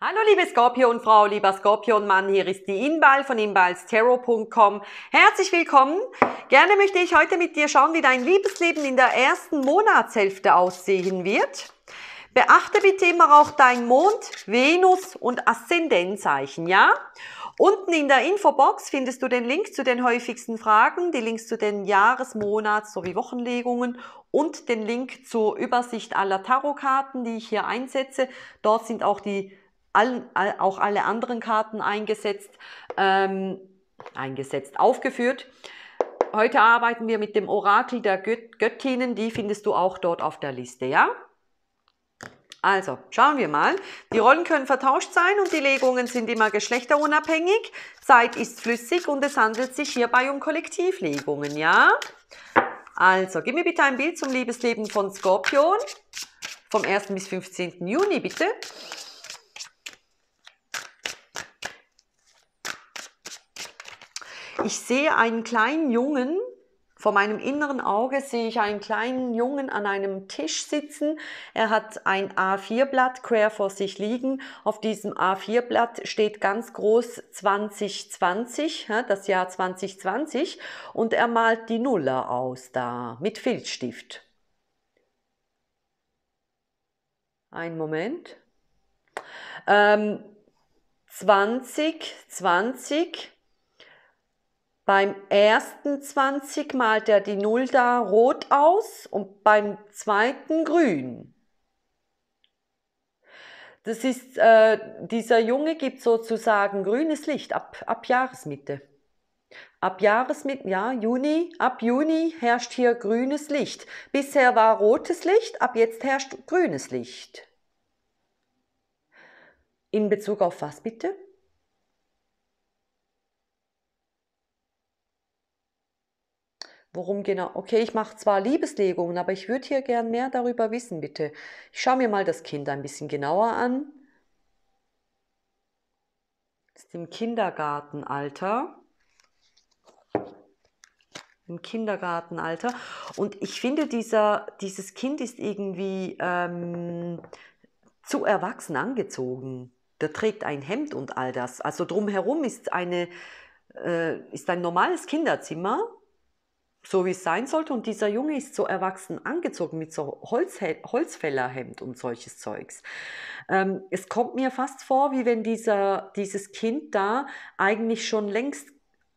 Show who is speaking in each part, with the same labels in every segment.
Speaker 1: Hallo liebe Skorpionfrau, lieber Skorpionmann, hier ist die Inbal von inbalsterro.com. Herzlich willkommen. Gerne möchte ich heute mit dir schauen, wie dein Liebesleben in der ersten Monatshälfte aussehen wird. Beachte bitte immer auch dein Mond, Venus und Aszendenzzeichen, ja? Unten in der Infobox findest du den Link zu den häufigsten Fragen, die Links zu den Jahres-, Monats- sowie Wochenlegungen und den Link zur Übersicht aller Tarotkarten, die ich hier einsetze. Dort sind auch die allen, auch alle anderen Karten eingesetzt, ähm, eingesetzt, aufgeführt. Heute arbeiten wir mit dem Orakel der Göt Göttinnen, die findest du auch dort auf der Liste, ja? Also, schauen wir mal. Die Rollen können vertauscht sein und die Legungen sind immer geschlechterunabhängig. Zeit ist flüssig und es handelt sich hierbei um Kollektivlegungen, ja? Also, gib mir bitte ein Bild zum Liebesleben von Skorpion vom 1. bis 15. Juni, bitte. Ich sehe einen kleinen Jungen, vor meinem inneren Auge sehe ich einen kleinen Jungen an einem Tisch sitzen. Er hat ein A4-Blatt quer vor sich liegen. Auf diesem A4-Blatt steht ganz groß 2020, das Jahr 2020. Und er malt die Nuller aus da mit Filzstift. Ein Moment. Ähm, 2020 beim ersten 20 malt er die Null da rot aus und beim zweiten grün. Das ist, äh, dieser Junge gibt sozusagen grünes Licht ab, ab Jahresmitte. Ab Jahresmitte, ja, Juni, ab Juni herrscht hier grünes Licht. Bisher war rotes Licht, ab jetzt herrscht grünes Licht. In Bezug auf was bitte? Worum genau? Okay, ich mache zwar Liebeslegungen, aber ich würde hier gern mehr darüber wissen, bitte. Ich schaue mir mal das Kind ein bisschen genauer an. Das ist im Kindergartenalter. Im Kindergartenalter. Und ich finde, dieser, dieses Kind ist irgendwie ähm, zu erwachsen angezogen. Der trägt ein Hemd und all das. Also drumherum ist, eine, äh, ist ein normales Kinderzimmer so wie es sein sollte. Und dieser Junge ist so erwachsen angezogen mit so Holz, Holzfällerhemd und solches Zeugs. Ähm, es kommt mir fast vor, wie wenn dieser, dieses Kind da eigentlich schon längst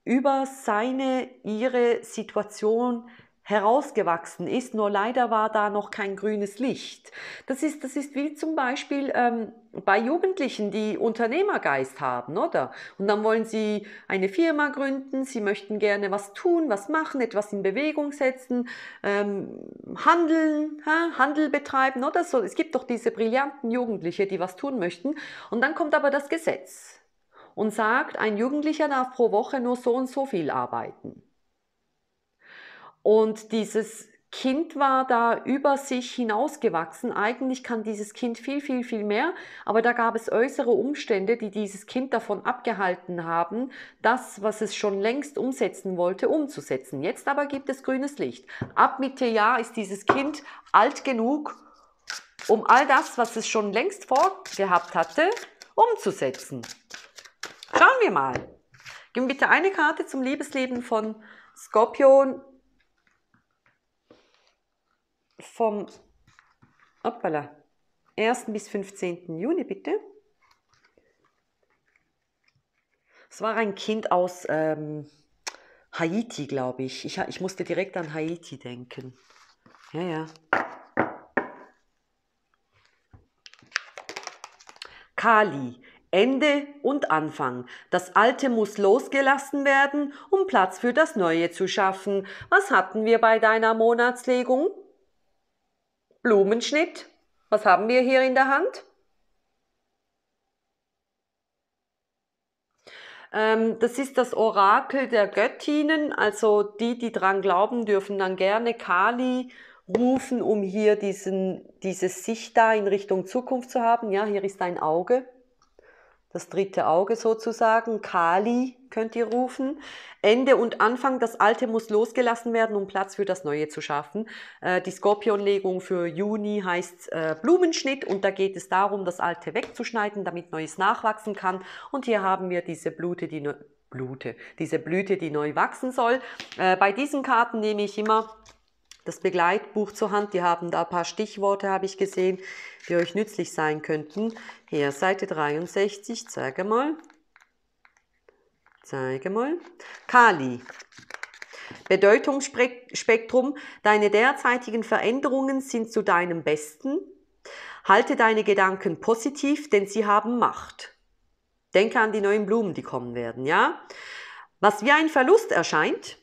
Speaker 1: über seine, ihre Situation herausgewachsen ist, nur leider war da noch kein grünes Licht. Das ist, das ist wie zum Beispiel ähm, bei Jugendlichen, die Unternehmergeist haben, oder? Und dann wollen sie eine Firma gründen, sie möchten gerne was tun, was machen, etwas in Bewegung setzen, ähm, handeln, ha? Handel betreiben, oder so. Es gibt doch diese brillanten Jugendliche, die was tun möchten. Und dann kommt aber das Gesetz und sagt, ein Jugendlicher darf pro Woche nur so und so viel arbeiten. Und dieses Kind war da über sich hinausgewachsen. Eigentlich kann dieses Kind viel, viel, viel mehr, aber da gab es äußere Umstände, die dieses Kind davon abgehalten haben, das, was es schon längst umsetzen wollte, umzusetzen. Jetzt aber gibt es grünes Licht. Ab Mitte Jahr ist dieses Kind alt genug, um all das, was es schon längst vorgehabt hatte, umzusetzen. Schauen wir mal. Gib bitte eine Karte zum Liebesleben von Skorpion vom hoppala, 1. bis 15. Juni, bitte. Es war ein Kind aus ähm, Haiti, glaube ich. ich. Ich musste direkt an Haiti denken. Ja, ja. Kali, Ende und Anfang. Das Alte muss losgelassen werden, um Platz für das Neue zu schaffen. Was hatten wir bei deiner Monatslegung? Blumenschnitt. Was haben wir hier in der Hand? Ähm, das ist das Orakel der Göttinnen, also die, die dran glauben, dürfen dann gerne Kali rufen, um hier diesen, dieses Sicht da in Richtung Zukunft zu haben. Ja, hier ist ein Auge, das dritte Auge sozusagen, Kali könnt ihr rufen. Ende und Anfang, das Alte muss losgelassen werden, um Platz für das Neue zu schaffen. Äh, die Skorpionlegung für Juni heißt äh, Blumenschnitt und da geht es darum, das Alte wegzuschneiden, damit Neues nachwachsen kann. Und hier haben wir diese Blute, die ne Blute, diese Blüte, die neu wachsen soll. Äh, bei diesen Karten nehme ich immer das Begleitbuch zur Hand. Die haben da ein paar Stichworte, habe ich gesehen, die euch nützlich sein könnten. Hier, Seite 63, zeige mal. Zeige mal. Kali. Bedeutungsspektrum. Deine derzeitigen Veränderungen sind zu deinem Besten. Halte deine Gedanken positiv, denn sie haben Macht. Denke an die neuen Blumen, die kommen werden, ja? Was wie ein Verlust erscheint,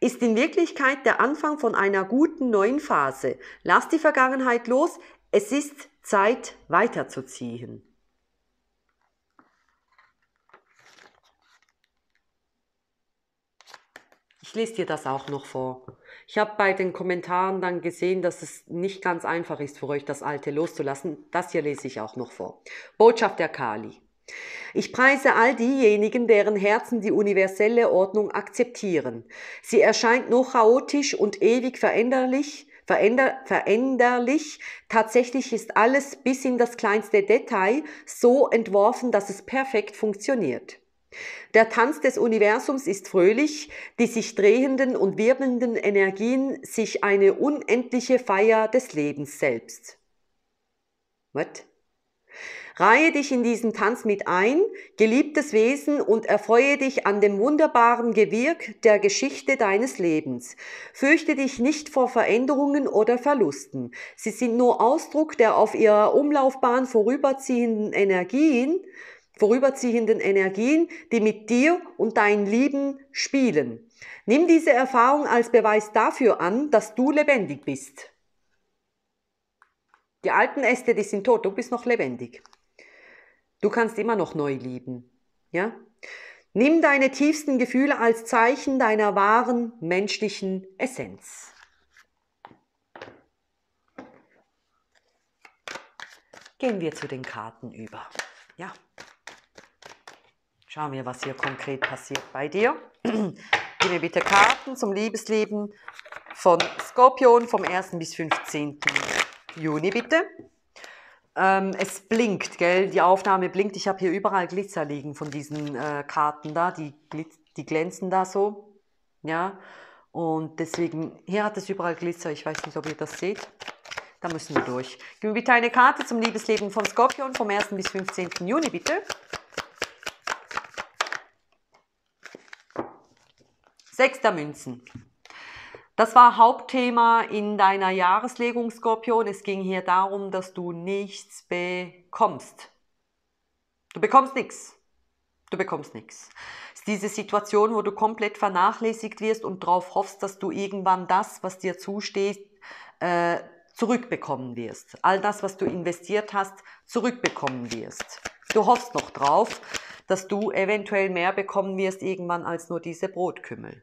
Speaker 1: ist in Wirklichkeit der Anfang von einer guten neuen Phase. Lass die Vergangenheit los, es ist Zeit weiterzuziehen. Ich lese dir das auch noch vor. Ich habe bei den Kommentaren dann gesehen, dass es nicht ganz einfach ist für euch, das Alte loszulassen. Das hier lese ich auch noch vor. Botschaft der Kali. Ich preise all diejenigen, deren Herzen die universelle Ordnung akzeptieren. Sie erscheint nur chaotisch und ewig veränderlich, Veränder, veränderlich. Tatsächlich ist alles bis in das kleinste Detail so entworfen, dass es perfekt funktioniert. Der Tanz des Universums ist fröhlich, die sich drehenden und wirbelnden Energien sich eine unendliche Feier des Lebens selbst. What? Reihe dich in diesen Tanz mit ein, geliebtes Wesen, und erfreue dich an dem wunderbaren Gewirk der Geschichte deines Lebens. Fürchte dich nicht vor Veränderungen oder Verlusten. Sie sind nur Ausdruck der auf ihrer Umlaufbahn vorüberziehenden Energien, vorüberziehenden Energien, die mit dir und dein Lieben spielen. Nimm diese Erfahrung als Beweis dafür an, dass du lebendig bist. Die alten Äste, die sind tot, du bist noch lebendig. Du kannst immer noch neu lieben. Ja? Nimm deine tiefsten Gefühle als Zeichen deiner wahren menschlichen Essenz. Gehen wir zu den Karten über. Ja. Schauen wir, was hier konkret passiert bei dir. Gib mir bitte Karten zum Liebesleben von Skorpion vom 1. bis 15. Juni, bitte. Ähm, es blinkt, gell? Die Aufnahme blinkt. Ich habe hier überall Glitzer liegen von diesen äh, Karten da. Die, die glänzen da so. Ja. Und deswegen, hier hat es überall Glitzer. Ich weiß nicht, ob ihr das seht. Da müssen wir durch. Gib mir bitte eine Karte zum Liebesleben von Skorpion vom 1. bis 15. Juni, bitte. Sechster Münzen. Das war Hauptthema in deiner Jahreslegung Skorpion. Es ging hier darum, dass du nichts bekommst. Du bekommst nichts. Du bekommst nichts. Es ist diese Situation, wo du komplett vernachlässigt wirst und darauf hoffst, dass du irgendwann das, was dir zusteht, äh, zurückbekommen wirst. All das, was du investiert hast, zurückbekommen wirst. Du hoffst noch drauf, dass du eventuell mehr bekommen wirst irgendwann als nur diese Brotkümmel.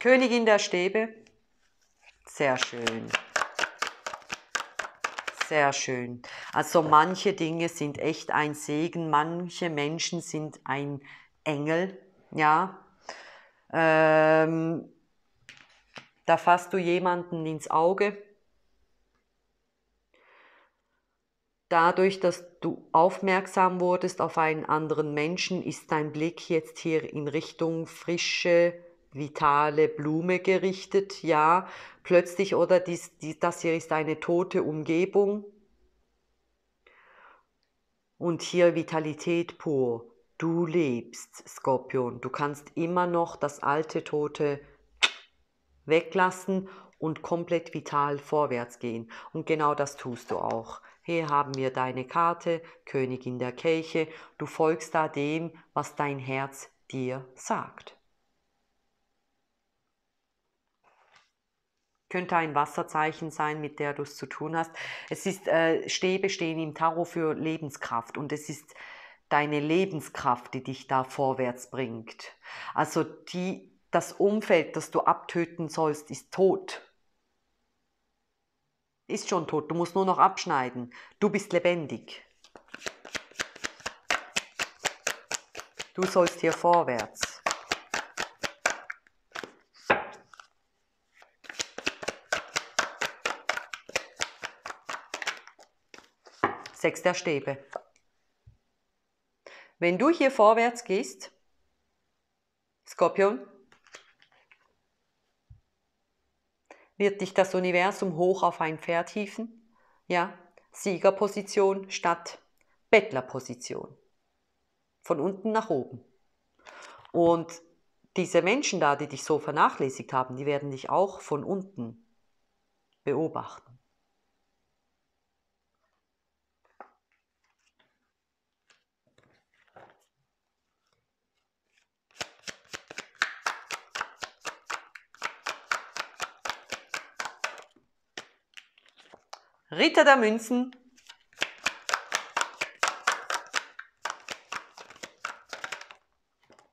Speaker 1: Königin der Stäbe. Sehr schön. Sehr schön. Also manche Dinge sind echt ein Segen, manche Menschen sind ein Engel, ja. Ähm, da fasst du jemanden ins Auge Dadurch, dass du aufmerksam wurdest auf einen anderen Menschen, ist dein Blick jetzt hier in Richtung frische, vitale Blume gerichtet. Ja, plötzlich oder dies, dies, das hier ist eine tote Umgebung. Und hier Vitalität pur. Du lebst, Skorpion. Du kannst immer noch das alte, tote weglassen und komplett vital vorwärts gehen. Und genau das tust du auch. Hier haben wir deine Karte, Königin der Kirche, du folgst da dem, was dein Herz dir sagt. Könnte ein Wasserzeichen sein, mit der du es zu tun hast. Es ist, äh, Stäbe stehen im Tarot für Lebenskraft und es ist deine Lebenskraft, die dich da vorwärts bringt. Also die, das Umfeld, das du abtöten sollst, ist tot. Ist schon tot, du musst nur noch abschneiden. Du bist lebendig. Du sollst hier vorwärts. Sechs der Stäbe. Wenn du hier vorwärts gehst, Skorpion, wird dich das Universum hoch auf ein Pferd hieven? Ja, Siegerposition statt Bettlerposition. Von unten nach oben. Und diese Menschen da, die dich so vernachlässigt haben, die werden dich auch von unten beobachten. Ritter der Münzen.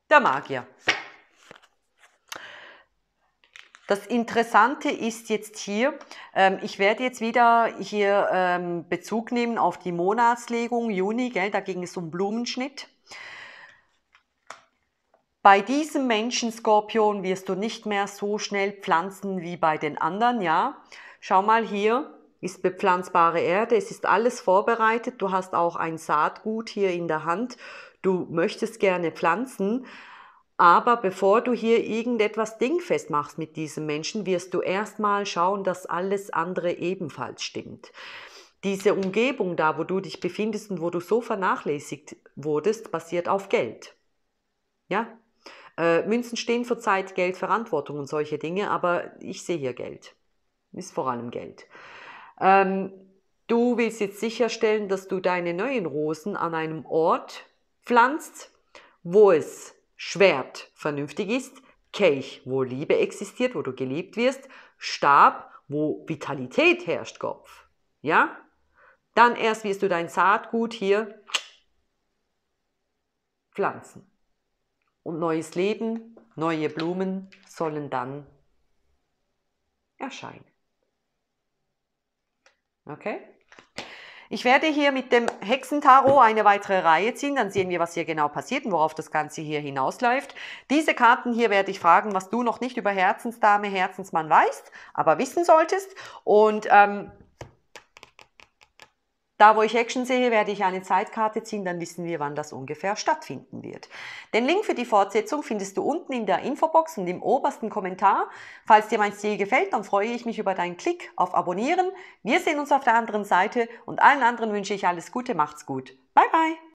Speaker 1: Der Magier. Das Interessante ist jetzt hier, ähm, ich werde jetzt wieder hier ähm, Bezug nehmen auf die Monatslegung Juni, gell? da ging es um Blumenschnitt. Bei diesem Menschen Skorpion wirst du nicht mehr so schnell pflanzen wie bei den anderen, ja. Schau mal hier, ist bepflanzbare Erde, es ist alles vorbereitet, du hast auch ein Saatgut hier in der Hand, du möchtest gerne pflanzen, aber bevor du hier irgendetwas dingfest machst mit diesem Menschen, wirst du erstmal schauen, dass alles andere ebenfalls stimmt. Diese Umgebung da, wo du dich befindest und wo du so vernachlässigt wurdest, basiert auf Geld. Ja? Äh, Münzen stehen für Zeit, Geld, Verantwortung und solche Dinge, aber ich sehe hier Geld. Ist vor allem Geld. Ähm, du willst jetzt sicherstellen, dass du deine neuen Rosen an einem Ort pflanzt, wo es Schwert vernünftig ist, Kelch, wo Liebe existiert, wo du geliebt wirst, Stab, wo Vitalität herrscht, Kopf. Ja? Dann erst wirst du dein Saatgut hier pflanzen. Und neues Leben, neue Blumen sollen dann erscheinen. Okay? Ich werde hier mit dem Hexentarot eine weitere Reihe ziehen, dann sehen wir, was hier genau passiert und worauf das Ganze hier hinausläuft. Diese Karten hier werde ich fragen, was du noch nicht über Herzensdame, Herzensmann weißt, aber wissen solltest. Und ähm, da, wo ich Action sehe, werde ich eine Zeitkarte ziehen, dann wissen wir, wann das ungefähr stattfinden wird. Den Link für die Fortsetzung findest du unten in der Infobox und im obersten Kommentar. Falls dir mein Stil gefällt, dann freue ich mich über deinen Klick auf Abonnieren. Wir sehen uns auf der anderen Seite und allen anderen wünsche ich alles Gute, macht's gut. Bye bye!